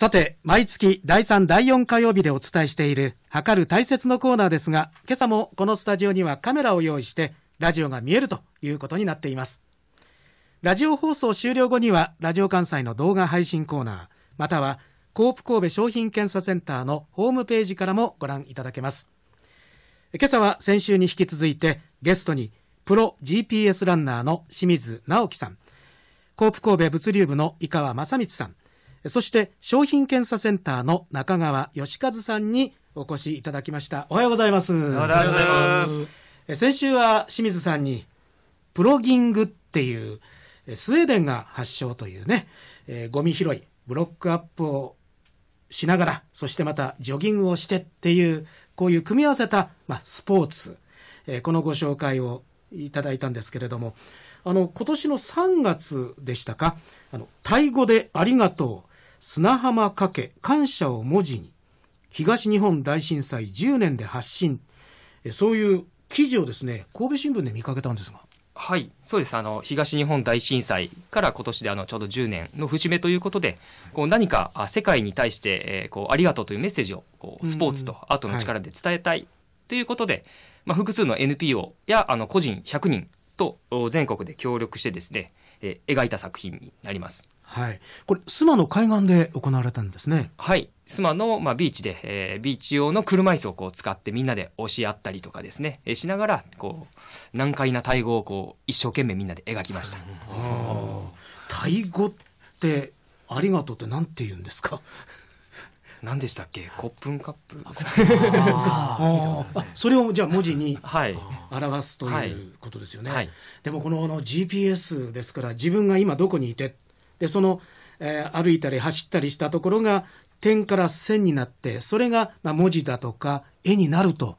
さて、毎月第3、第4火曜日でお伝えしている、測る大切のコーナーですが、今朝もこのスタジオにはカメラを用意して、ラジオが見えるということになっています。ラジオ放送終了後には、ラジオ関西の動画配信コーナー、または、コープ神戸商品検査センターのホームページからもご覧いただけます。今朝は先週に引き続いて、ゲストに、プロ GPS ランナーの清水直樹さん、コープ神戸物流部の井川正光さん、そして商品検査センターの中川義和さんにお越しいただきました。おはようございます。おはようございます。先週は清水さんに、プロギングっていう、スウェーデンが発祥というね、えー、ゴミ拾い、ブロックアップをしながら、そしてまたジョギングをしてっていう、こういう組み合わせた、まあ、スポーツ、えー、このご紹介をいただいたんですけれども、あの、今年の3月でしたか、あの、タイ語でありがとう、砂浜かけ感謝を文字に東日本大震災10年で発信そういう記事をですね神戸新聞で見かけたんですが。はい、そうです。あの、東日本大震災から今年であの、ちょうど10年の節目ということで、こう何か世界に対して、えー、こう、ありがとうというメッセージを、こう、スポーツとアートの力で伝えたいということで、はい、まあ、複数の NPO や、あの、個人100人と全国で協力してですね、えー、描いた作品になります。はい、これ、須の海岸で行われたんですね。はい、妻の、まあ、ビーチで、えー、ビーチ用の車椅子をこう使ってみんなで押し合ったりとかですね、えー、しながらこう難解なタイ語をこう一生懸命みんなで描きました。タイ語ってありがとうってなんて言うんですか。何でしたっけコップンカップそれをじゃあ文字に表すということですよね、はいはい、でもこのの GPS ですから自分が今どこにいてで、その、えー、歩いたり走ったりしたところが点から線になって、それが、まあ、文字だとか絵になると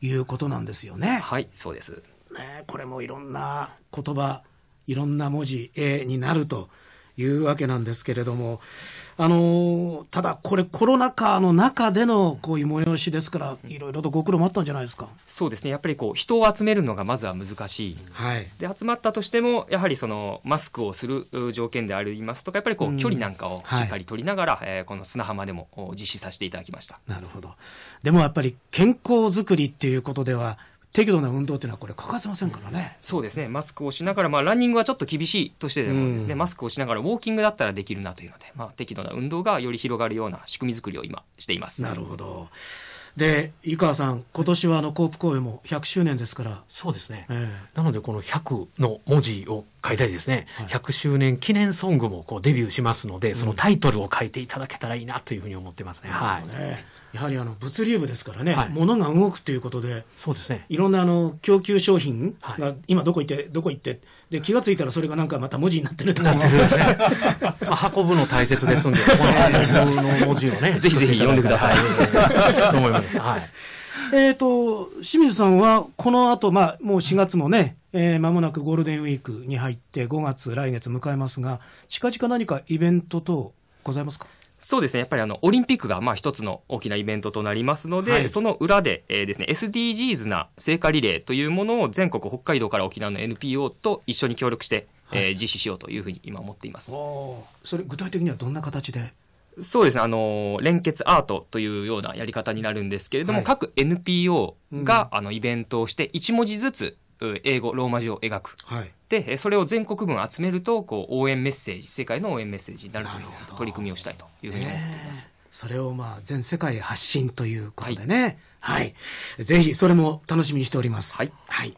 いうことなんですよね。はい、そうです。ね、これもいろんな言葉、いろんな文字、絵になると。いうわけなんですけれども、あのただ、これ、コロナ禍の中でのこういう催しですから、いろいろとご苦労もあったんじゃないですかそうですね、やっぱりこう人を集めるのがまずは難しい、はい、で集まったとしても、やはりそのマスクをする条件でありますとか、やっぱりこう距離なんかをしっかり取りながら、うんはい、えー、この砂浜でも実施させていただきましたなるほど、でもやっぱり健康づくりっていうことでは、適度な運動っていうのはこれ欠かせませんからね。そうですね。マスクをしながら、まあランニングはちょっと厳しいとしてでもですね、うん、マスクをしながらウォーキングだったらできるなというので、まあ適度な運動がより広がるような仕組み作りを今しています。なるほど。で、井川さん、今年はあのコープ公演も100周年ですから。そうですね。えー、なのでこの100の文字を書いたりですね、はい、100周年記念ソングもこうデビューしますので、そのタイトルを書いていただけたらいいなというふうに思ってますね。うん、はい。やはりあの物流部ですからね、はい、物が動くということで、そうですね、いろんなあの供給商品が今どこ行って、どこ行って、で気が付いたらそれがなんかまた文字になってるとか、ね、まあ、運ぶの大切ですんで、この文字をね、ぜひぜひ読んでください。と思います。はいえっと、と清水さんはこの後、まあもう4月もね、えー、間もなくゴールデンウィークに入って5月来月迎えますが近々何かイベント等ございますかそうですね。やっぱりあの、オリンピックがまあ一つの大きなイベントとなりますので、はい、その裏で、えー、ですね、SDGs な聖火リレーというものを全国北海道から沖縄の NPO と一緒に協力して、はい、えー、実施しようというふうに今思っています。それ具体的にはどんな形でそうですね、あの、連結アートというようなやり方になるんですけれども、はい、各 NPO が、あの、イベントをして、1文字ずつ英語ローマ字を描く、はい、でそれを全国分集めるとこう応援メッセージ世界の応援メッセージになるという取り組みをしたいというふうに思っています。それをまあ全世界発信ということでね、はい、はい、ぜひそれも楽しみにしております。はい、はい、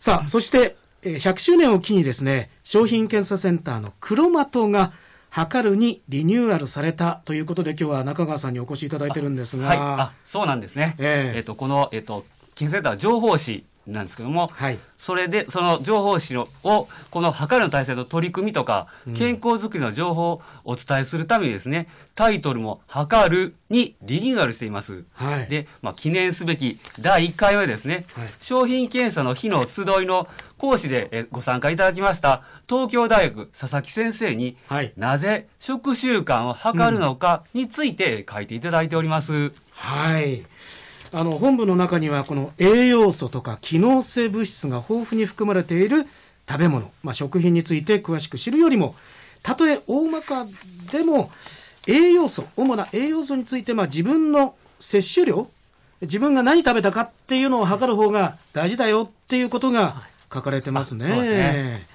さあそして100周年を機にですね商品検査センターのクロマトが測るにリニューアルされたということで今日は中川さんにお越しいただいてるんですが、はい、そうなんですね、えー、えーとこの、えーと、と検査センター情報誌なんですけども、はい、それでその情報誌をこの測るの体制の取り組みとか、健康づくりの情報をお伝えするためにですねタイトルも「測る」にリニューアルしています、はい、で、まあ、記念すべき第1回はですね、はい、商品検査の日の集いの講師でご参加いただきました東京大学佐々木先生に、なぜ食習慣を測るのかについて書いていただいております、うん、はいあの本部の中にはこの栄養素とか機能性物質が豊富に含まれている食べ物、まあ、食品について詳しく知るよりもたとえ大まかでも栄養素主な栄養素について、まあ、自分の摂取量自分が何食べたかっていうのを測る方が大事だよっていうことが書かれてますね。ね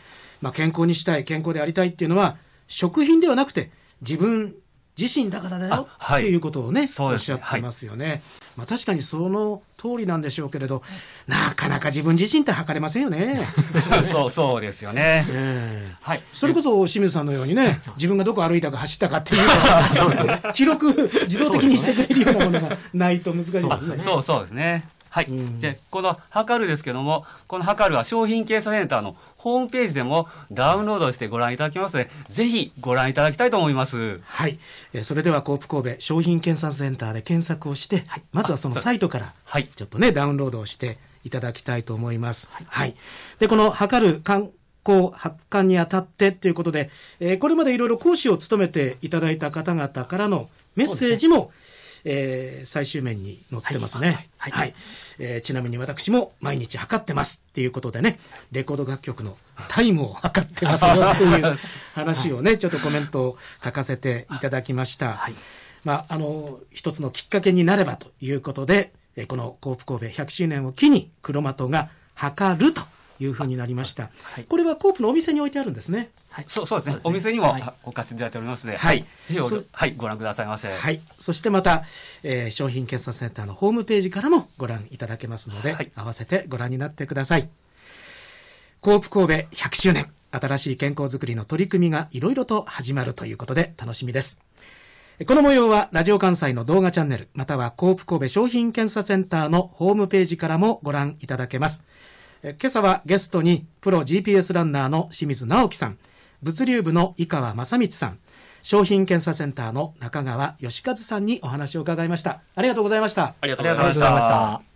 まあ、健康にしたい健康でありたいっていうのは食品ではなくて自分自身だからだよと、はい、いうことをね、おっしゃってますよね。はい、まあ、確かにその通りなんでしょうけれど、なかなか自分自身って測れませんよね。そうそうですよね、えー、はい。それこそ清水さんのようにね、自分がどこ歩いたか走ったかっていう うね、記録自動的にしてくれるようなものがないと難しいですね。そうそうですね。はい。で、このはかるですけども、このはかるは商品検査センターのホームページでもダウンロードしてご覧いただきますので、ぜひご覧いただきたいと思います。はい。えそれでは、コープ神戸商品検査センターで検索をして、はい、まずはそのサイトから、はい、ちょっとね、ダウンロードをしていただきたいと思います。はい。はい、で、このはかる観光発刊にあたってということで、えー、これまでいろいろ講師を務めていただいた方々からのメッセージも、えー、最終面に載ってますね。はい。えちなみに私も毎日測ってますっていうことでね、レコード楽曲のタイムを測ってますよって いう話をね、ちょっとコメントを書かせていただきました。はい。まあ、あの、一つのきっかけになればということで、えこのープ神戸100周年を機に、クロマトが測ると。いうふうになりました、はい、これはコープのお店に置いてあるんですねはいそうそうですね、ね、お店にも置かせていただいておりますので、はい、ぜひはいご覧くださいませはいそしてまた、えー、商品検査センターのホームページからもご覧いただけますので、はい、合わせてご覧になってくださいコープ神戸100周年新しい健康づくりの取り組みがいろいろと始まるということで楽しみですこの模様はラジオ関西の動画チャンネルまたはコープ神戸商品検査センターのホームページからもご覧いただけます今朝はゲストにプロ GPS ランナーの清水直樹さん物流部の井川正光さん商品検査センターの中川義和さんにお話を伺いましたありがとうございましたありがとうございました